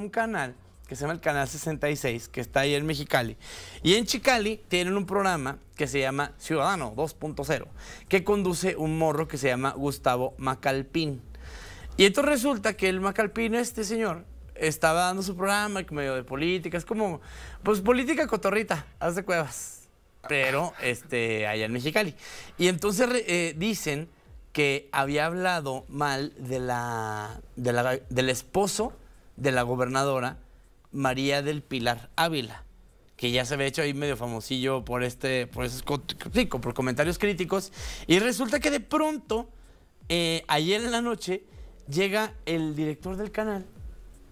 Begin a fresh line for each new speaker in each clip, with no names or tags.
un canal que se llama el Canal 66, que está ahí en Mexicali. Y en Chicali tienen un programa que se llama Ciudadano 2.0, que conduce un morro que se llama Gustavo Macalpín. Y entonces resulta que el Macalpín, este señor, estaba dando su programa medio de política, es como, pues política cotorrita, hace cuevas, pero este, allá en Mexicali. Y entonces eh, dicen que había hablado mal de la, de la, del esposo de la gobernadora María del Pilar Ávila, que ya se había hecho ahí medio famosillo por este, por esos por comentarios críticos. Y resulta que de pronto, eh, ayer en la noche, llega el director del canal,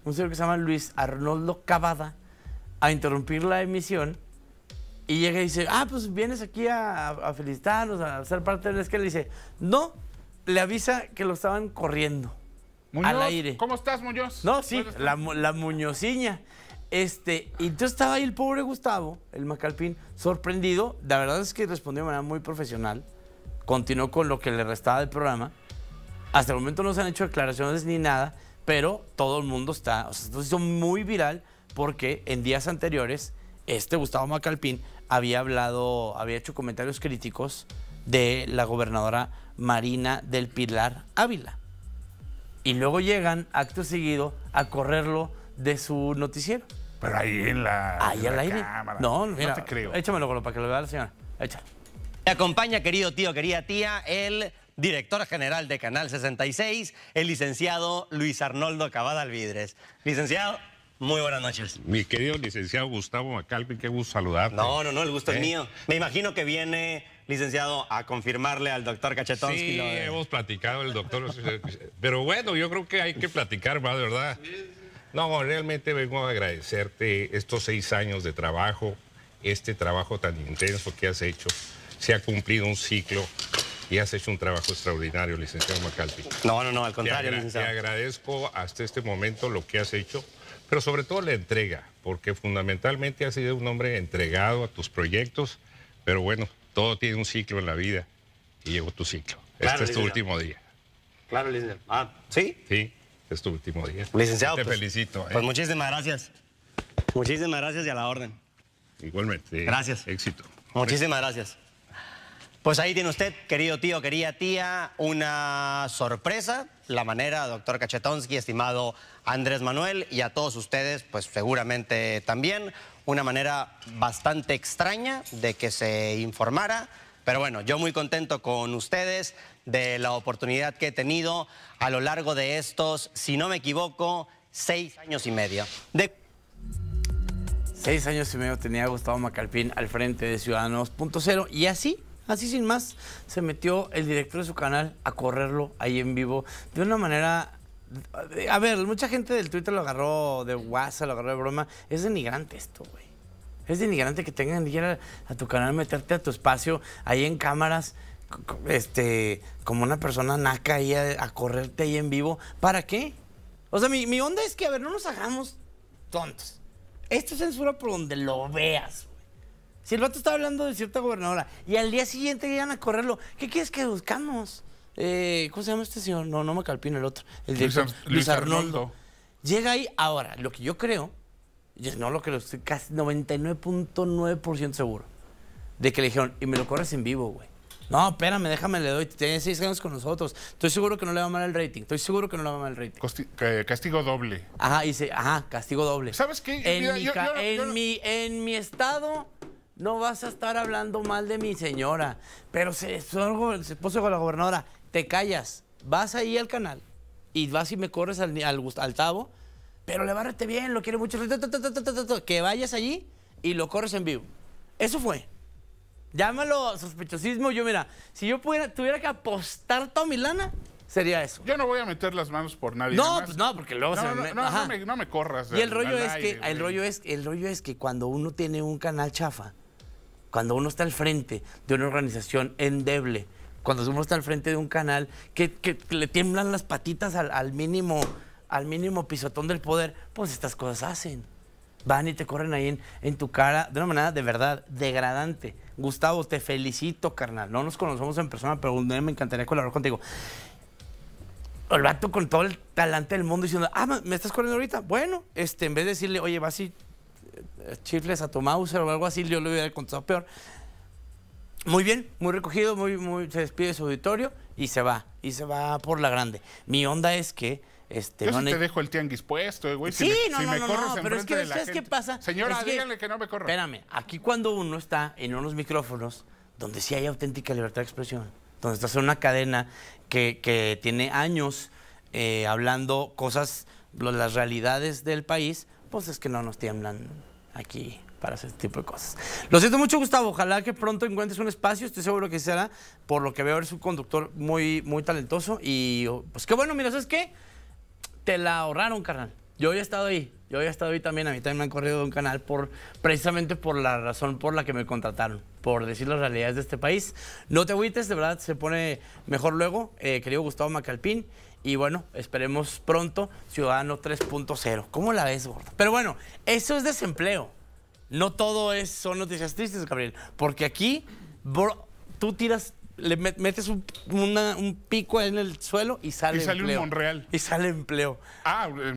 un señor que se llama Luis Arnoldo Cavada, a interrumpir la emisión. Y llega y dice, ah, pues vienes aquí a, a felicitarnos, a ser parte de la que le dice, no, le avisa que lo estaban corriendo al aire. ¿Cómo
estás, Muñoz?
No, sí, La, la, Este, y entonces estaba ahí el pobre Gustavo, el Macalpín, sorprendido. La verdad es que respondió de manera muy profesional. Continuó con lo que le restaba del programa. Hasta el momento no se han hecho declaraciones ni nada, pero todo el mundo está. O hizo muy viral porque en días anteriores este Gustavo Macalpín había hablado, había hecho comentarios críticos de la gobernadora Marina del Pilar Ávila y luego llegan, acto seguido, a correrlo de su noticiero. Pero ahí en la, ahí en al la cámara. No, no te creo. échamelo para que lo vea la señora. Échalo. Me acompaña, querido tío, querida tía, el director general de Canal 66, el licenciado Luis Arnoldo Cavada Alvidres. Licenciado,
muy buenas noches. Mi querido licenciado Gustavo Macalpi, qué gusto saludarte. No, no, no, el gusto es ¿Eh? mío.
Me imagino que viene, licenciado, a confirmarle al doctor Cachetón. Sí, hemos
platicado el doctor. pero bueno, yo creo que hay que platicar más, ¿verdad? No, realmente vengo a agradecerte estos seis años de trabajo, este trabajo tan intenso que has hecho. Se ha cumplido un ciclo y has hecho un trabajo extraordinario, licenciado Macalpi. No, no, no, al contrario, licenciado. Te agradezco hasta este momento lo que has hecho pero sobre todo la entrega, porque fundamentalmente has sido un hombre entregado a tus proyectos, pero bueno, todo tiene un ciclo en la vida y llegó tu ciclo. este es tu último día. Claro, licenciado. Ah, ¿sí? Sí, es tu último día. Licenciado. Te pues, felicito. ¿eh? Pues
muchísimas gracias. Muchísimas gracias y a la orden. Igualmente. Gracias. Éxito. Muchísimas gracias. Pues ahí tiene usted, querido tío, querida tía, una sorpresa. La manera, doctor Kachetonsky, estimado Andrés Manuel, y a todos ustedes, pues seguramente también, una manera bastante extraña de que se informara. Pero bueno, yo muy contento con ustedes de la oportunidad que he tenido a lo largo de estos, si no me equivoco, seis años y medio. De... Seis años y medio tenía Gustavo Macalpín al frente de Ciudadanos.0 y así Así sin más, se metió el director de su canal a correrlo ahí en vivo de una manera... A ver, mucha gente del Twitter lo agarró de WhatsApp, lo agarró de broma. Es denigrante esto, güey. Es denigrante que tengan que ir a, tu canal, meterte a tu espacio ahí en cámaras, este, como una persona naca ahí a, correrte ahí en vivo. ¿Para qué? O sea, mi, mi, onda es que, a ver, no nos hagamos tontos. Esto es censura por donde lo veas. Si el vato estaba hablando de cierta gobernadora y al día siguiente llegan a correrlo, ¿qué quieres que buscamos? Eh, ¿Cómo se llama este señor? No, no me calpino el otro. El Luis, Arnoldo. Llega ahí. Ahora, lo que yo creo, no lo creo, estoy casi 99.9% seguro de que le dijeron, y me lo corres en vivo, güey. No, espérame, déjame, le doy. Tienes seis años con nosotros. Estoy seguro que no le va mal el rating. Estoy seguro que no le va mal el rating. castigo doble. Ajá, dice, ajá, castigo doble. ¿Sabes qué? En, en mi estado no vas a estar hablando mal de mi señora, pero se, puso con la gobernadora, te callas, vas ahí al canal y vas y me corres al, al, pero le bien, lo quiere mucho, que vayas allí y lo corres en vivo. Eso fue. Llámalo sospechosismo. Yo, mira, si yo pudiera, tuviera que apostar toda mi lana, sería eso. Yo no voy a meter las manos por nadie. No, pues no, porque luego no, se me... No, me, corras. Y el rollo, es que, el, rollo es, el rollo es que cuando uno tiene un canal chafa, cuando uno está al frente de una organización endeble, cuando uno está al frente de un canal que, le tiemblan las patitas al, mínimo, al mínimo pisotón del poder, pues estas cosas hacen. Van y te corren ahí en, tu cara de una manera de verdad degradante. Gustavo, te felicito, carnal. No nos conocemos en persona, pero me encantaría colaborar contigo el vato con todo el talante del mundo diciendo, ah, me estás corriendo ahorita. Bueno, este, en vez de decirle, oye, vas y chifles a tu mouse o algo así, yo lo hubiera contado peor. Muy bien, muy recogido, muy, muy, se despide su auditorio y se va, y se va por la grande. Mi onda es que... Este, Yo no dejo el tianguis puesto, eh, güey. Sí, si no, no, no, pero es que ¿sabes qué pasa? Señora, díganle que, no me corra. Espérame, aquí cuando uno está en unos micrófonos donde sí hay auténtica libertad de expresión, donde estás en una cadena que, que tiene años eh, hablando cosas, las realidades del país, pues, es que no nos tiemblan aquí para hacer este tipo de cosas. Lo siento mucho, Gustavo. Ojalá que pronto encuentres un espacio. Estoy seguro que será. Por lo que veo, eres un conductor muy, muy talentoso. Y oh, pues qué bueno, mira, ¿sabes qué? Te la ahorraron, carnal. Yo he estado ahí. Yo he estado ahí también, a mí también me han corrido de un canal por, precisamente por la razón por la que me contrataron, por decir las realidades de este país. No te agüites, de verdad se pone mejor luego, eh, querido Gustavo Macalpín. Y bueno, esperemos pronto Ciudadano 3.0. ¿Cómo la ves, gordo? Pero bueno, eso es desempleo. No todo es, son noticias tristes, Gabriel. Porque aquí, tú tiras le metes un, pico en el suelo y sale, empleo. y sale un Monreal. Y sale empleo. Ah, eh,